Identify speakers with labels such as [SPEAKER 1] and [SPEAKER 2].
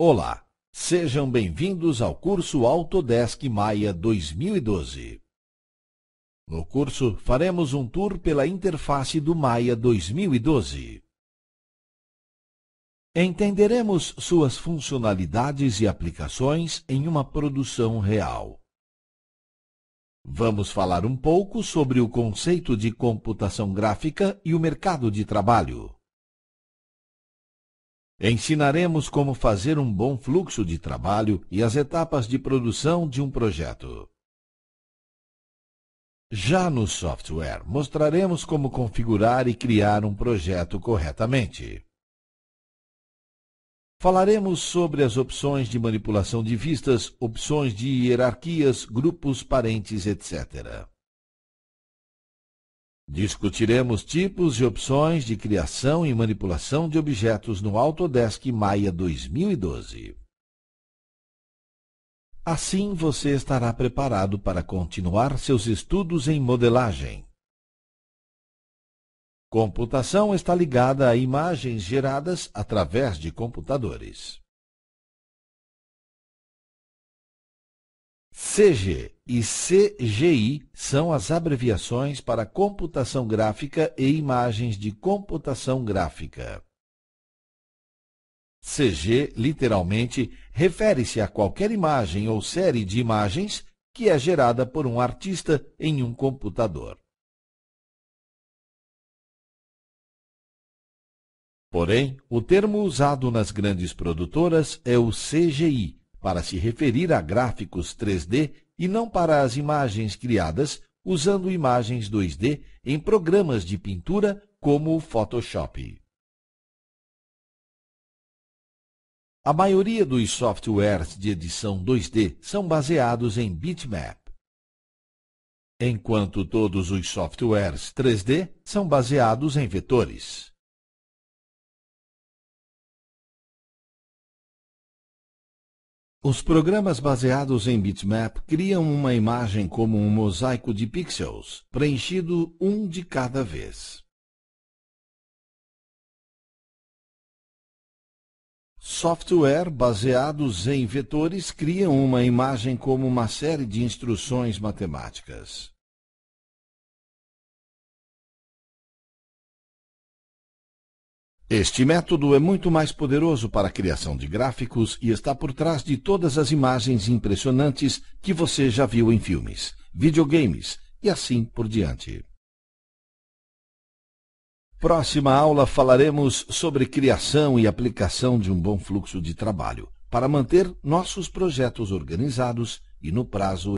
[SPEAKER 1] Olá,
[SPEAKER 2] sejam bem-vindos ao curso Autodesk Maia 2012. No curso, faremos um tour pela interface do Maia 2012. Entenderemos suas funcionalidades e aplicações em uma produção real. Vamos falar um pouco sobre o conceito de computação gráfica e o mercado de trabalho. Ensinaremos como fazer um bom fluxo de trabalho e as etapas de produção de um projeto. Já no software, mostraremos como configurar e criar um projeto corretamente. Falaremos sobre as opções de manipulação de vistas, opções de hierarquias, grupos parentes, etc. Discutiremos tipos e opções de criação e manipulação de objetos no Autodesk Maia 2012. Assim você estará preparado para continuar seus estudos em modelagem. Computação está ligada a imagens geradas através de computadores. CG e CGI são as abreviações para computação gráfica e imagens de computação gráfica. CG, literalmente, refere-se a qualquer imagem ou série de imagens que é gerada por um artista em um computador. Porém, o termo usado nas grandes produtoras é o CGI, para se referir a gráficos 3D e não para as imagens criadas usando imagens 2D em programas de pintura como o Photoshop. A maioria dos softwares de edição 2D são baseados em bitmap, enquanto todos os softwares 3D são baseados em vetores. Os programas baseados em bitmap criam uma imagem como um mosaico de pixels, preenchido um de cada vez. Software baseados em vetores criam uma imagem como uma série de instruções matemáticas. Este método é muito mais poderoso para a criação de gráficos e está por trás de todas as imagens impressionantes que você já viu em filmes, videogames e assim por diante. Próxima aula falaremos sobre criação e aplicação de um bom fluxo de trabalho para manter nossos projetos organizados e no prazo